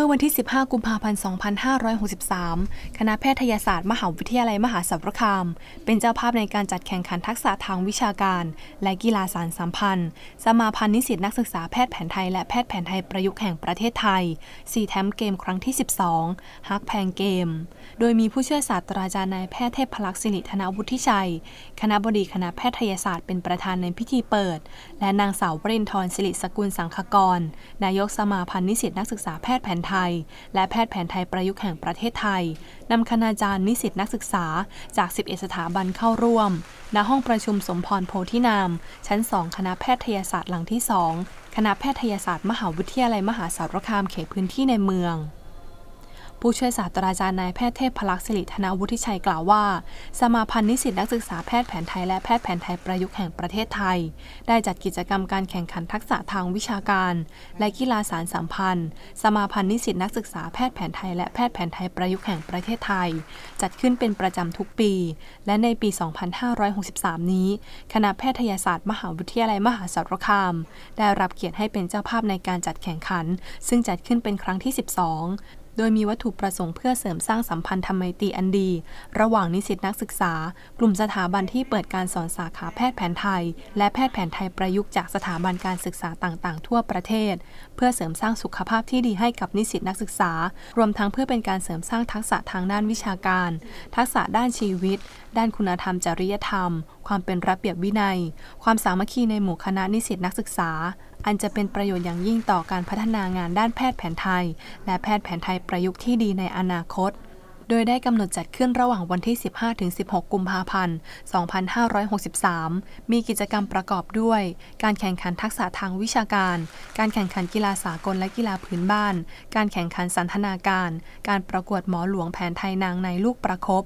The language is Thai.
มื่อวันที่ 15 กุมภาพันธ์ 2563 คณะแพทยศาสตร์ มหาวิทยาลัยมหาสารคาม เป็นเจ้าภาพในการจัดแข่งขันทักษะทางวิชาการและกีฬาสารสัมพันธ์ สมาพันธ์นิสิตนักศึกษาแพทย์แผนไทยและแพทย์แผนไทยประยุกต์แห่งประเทศไทย 4แทมเกมครั้งที่ 12 ฮักแพงเกม โดยมีผู้ช่วยศาสตราจารย์นายแพทย์เทพพลักษณ์สิริธนวุฒิชัย คณะบดีคณะแพทยศาสตร์เป็นประธานในพิธีเปิด และนางสาววรินทร์สิริสกุลสังคกรนายกสมาพันธ์นิสิตนักศึกษาแพทย์แผนไทย และแพทย์แผนไทยประยุกต์แห่งประเทศไทย นำคณาจารย์นิสิตนักศึกษาจาก 11 สถาบันเข้าร่วมณห้องประชุมสมพรโพธินาม ชั้น 2 คณะแพทยศาสตร์หลังที่ 2 คณะแพทยศาสตร์มหาวิทยาลัยมหาสารคามเขตพื้นที่ในเมืองผู้ช่วยศาสตราจารย์นายแพทย์เทพพลักษิริธนวุฒิชัยกล่าวว่า สมาพันธ์นิสิตนักศึกษาแพทย์แผนไทยและแพทย์แผนไทยประยุกต์แห่งประเทศไทย ได้จัดกิจกรรมการแข่งขันทักษะทางวิชาการ และกีฬาสารสัมพันธ์ สมาพันธ์นิสิตนักศึกษา แพทย์แผนไทยและแพทย์แผนไทยประยุกต์แห่งประเทศไทย จัดขึ้นเป็นประจำทุกปี และในปี 2563 นี้ คณะแพทยศาสตร์ มหาวิทยาลัยมหาสารคาม ได้รับเกียรติให้เป็นเจ้าภาพในการจัดแข่งขัน ซึ่งจัดขึ้นเป็นครั้งที่ 12โดยมีวัตถุประสงค์เพื่อเสริมสร้างสัมพันธ์ธรรมตรีอันดี ระหว่างนิสิตนักศึกษากลุ่มสถาบันที่เปิดการสอนสาขาแพทย์แผนไทย และแพทย์แผนไทยประยุกต์จากสถาบันการศึกษาต่างๆ ทั่วประเทศ เพื่อเสริมสร้างสุขภาพที่ดีให้กับนิสิตนักศึกษา รวมทั้งเพื่อเป็นการเสริมสร้างทักษะทางด้านวิชาการ ทักษะด้านชีวิต ด้านคุณธรรมจริยธรรม ความเป็นระเบียบวินัย ความสามัคคีในหมู่คณะนิสิตนักศึกษาอันจะเป็นประโยชน์อย่างยิ่งต่อการพัฒนางานด้านแพทย์แผนไทย และแพทย์แผนไทยประยุกต์ที่ดีในอนาคต โดยได้กำหนดจัดขึ้นระหว่างวันที่ 15-16 กุมภาพันธ์ 2563 มีกิจกรรมประกอบด้วย การแข่งขันทักษะทางวิชาการ การแข่งขันกีฬาสากลและกีฬาพื้นบ้าน การแข่งขันสันทนาการ การประกวดหมอหลวงแผนไทยนางในลูกประครบ